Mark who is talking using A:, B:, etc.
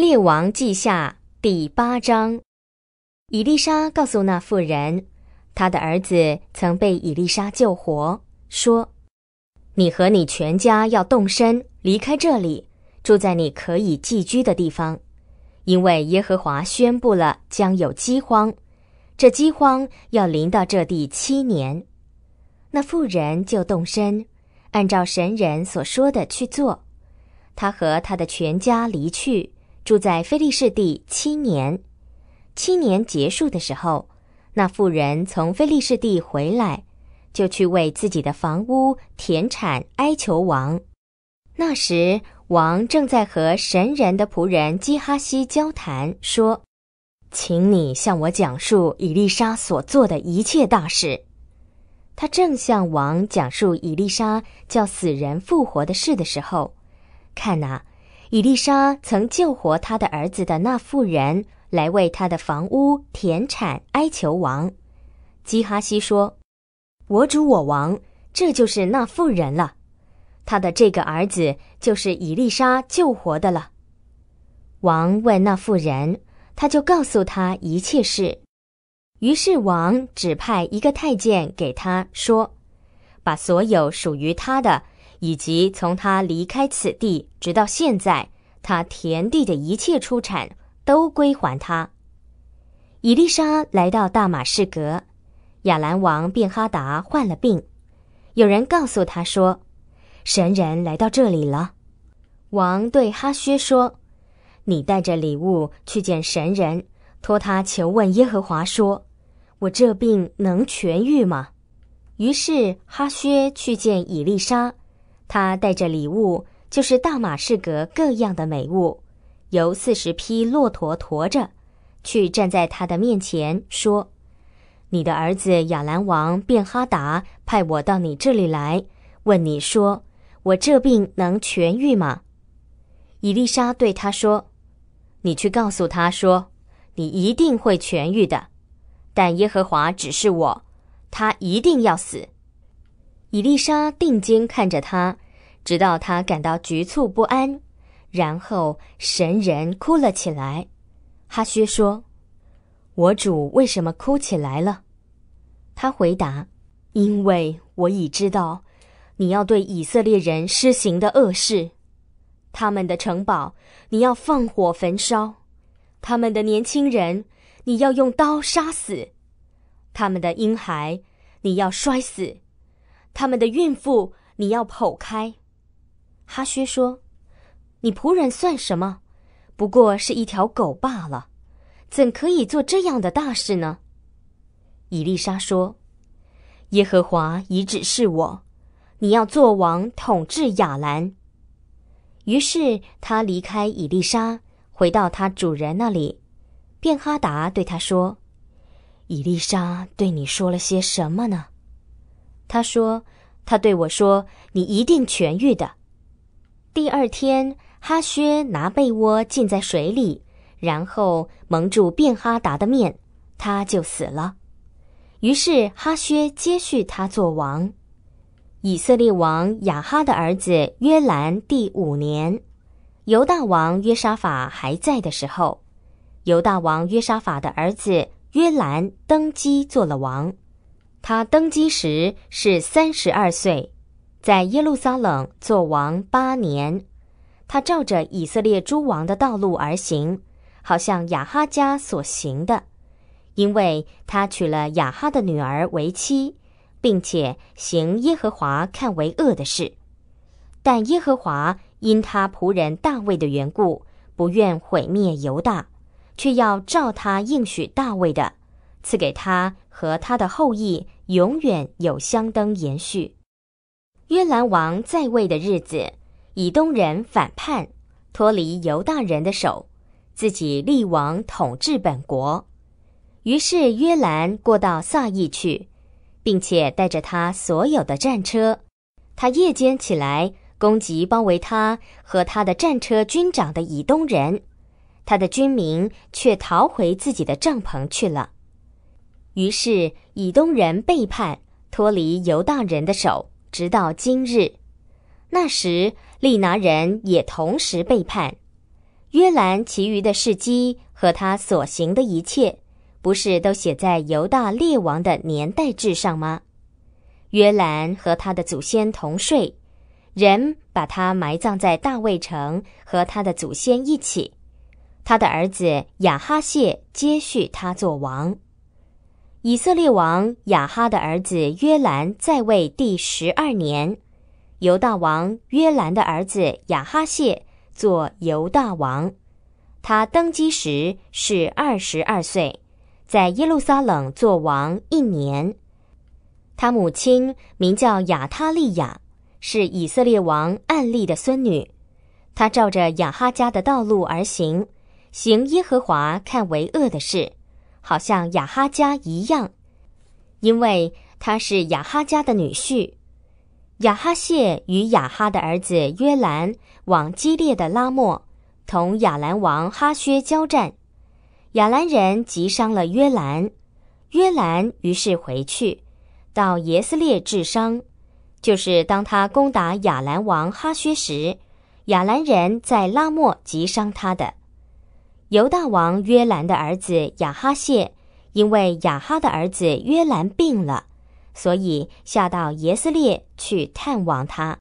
A: 列王记下第八章，以丽莎告诉那妇人，他的儿子曾被以丽莎救活，说：“你和你全家要动身离开这里，住在你可以寄居的地方，因为耶和华宣布了将有饥荒，这饥荒要临到这地七年。”那妇人就动身，按照神人所说的去做，他和他的全家离去。住在菲利士地七年，七年结束的时候，那妇人从菲利士地回来，就去为自己的房屋田产哀求王。那时王正在和神人的仆人基哈西交谈，说：“请你向我讲述伊丽莎所做的一切大事。”他正向王讲述伊丽莎叫死人复活的事的时候，看呐。伊丽莎曾救活他的儿子的那妇人来为他的房屋田产哀求王。基哈西说：“我主我王，这就是那妇人了，他的这个儿子就是伊丽莎救活的了。”王问那妇人，他就告诉他一切事。于是王指派一个太监给他说：“把所有属于他的。”以及从他离开此地直到现在，他田地的一切出产都归还他。以丽莎来到大马士革，亚兰王便哈达患了病，有人告诉他说：“神人来到这里了。”王对哈薛说：“你带着礼物去见神人，托他求问耶和华，说我这病能痊愈吗？”于是哈薛去见伊丽莎。他带着礼物，就是大马士革各样的美物，由四十匹骆驼驮着，去站在他的面前，说：“你的儿子亚兰王便哈达派我到你这里来，问你说：我这病能痊愈吗？”以丽莎对他说：“你去告诉他说，你一定会痊愈的，但耶和华指示我，他一定要死。”以丽莎定睛看着他。直到他感到局促不安，然后神人哭了起来。哈薛说：“我主为什么哭起来了？”他回答：“因为我已知道你要对以色列人施行的恶事，他们的城堡你要放火焚烧，他们的年轻人你要用刀杀死，他们的婴孩你要摔死，他们的孕妇你要剖开。”哈薛说：“你仆人算什么？不过是一条狗罢了，怎可以做这样的大事呢？”以丽莎说：“耶和华已指示我，你要做王，统治亚兰。”于是他离开伊丽莎，回到他主人那里。便哈达对他说：“伊丽莎对你说了些什么呢？”他说：“他对我说，你一定痊愈的。”第二天，哈薛拿被窝浸在水里，然后蒙住便哈达的面，他就死了。于是哈薛接续他做王。以色列王雅哈的儿子约兰第五年，犹大王约沙法还在的时候，犹大王约沙法的儿子约兰登基做了王。他登基时是三十二岁。在耶路撒冷作王八年，他照着以色列诸王的道路而行，好像雅哈家所行的，因为他娶了雅哈的女儿为妻，并且行耶和华看为恶的事。但耶和华因他仆人大卫的缘故，不愿毁灭犹大，却要照他应许大卫的，赐给他和他的后裔永远有相灯延续。约兰王在位的日子，以东人反叛，脱离犹大人的手，自己立王统治本国。于是约兰过到撒意去，并且带着他所有的战车。他夜间起来攻击包围他和他的战车军长的以东人，他的军民却逃回自己的帐篷去了。于是以东人背叛，脱离犹大人的手。直到今日，那时利拿人也同时背叛约兰其余的事迹和他所行的一切，不是都写在犹大列王的年代志上吗？约兰和他的祖先同睡，人把他埋葬在大卫城和他的祖先一起。他的儿子亚哈谢接续他做王。以色列王雅哈的儿子约兰在位第十二年，犹大王约兰的儿子雅哈谢做犹大王。他登基时是二十二岁，在耶路撒冷做王一年。他母亲名叫雅他利亚，是以色列王暗利的孙女。他照着雅哈家的道路而行，行耶和华看为恶的事。好像雅哈家一样，因为他是雅哈家的女婿。雅哈谢与雅哈的儿子约兰往激烈的拉莫，同亚兰王哈薛交战。亚兰人击伤了约兰，约兰于是回去到耶斯列治伤，就是当他攻打亚兰王哈薛时，亚兰人在拉莫击伤他的。犹大王约兰的儿子亚哈谢，因为亚哈的儿子约兰病了，所以下到耶斯列去探望他。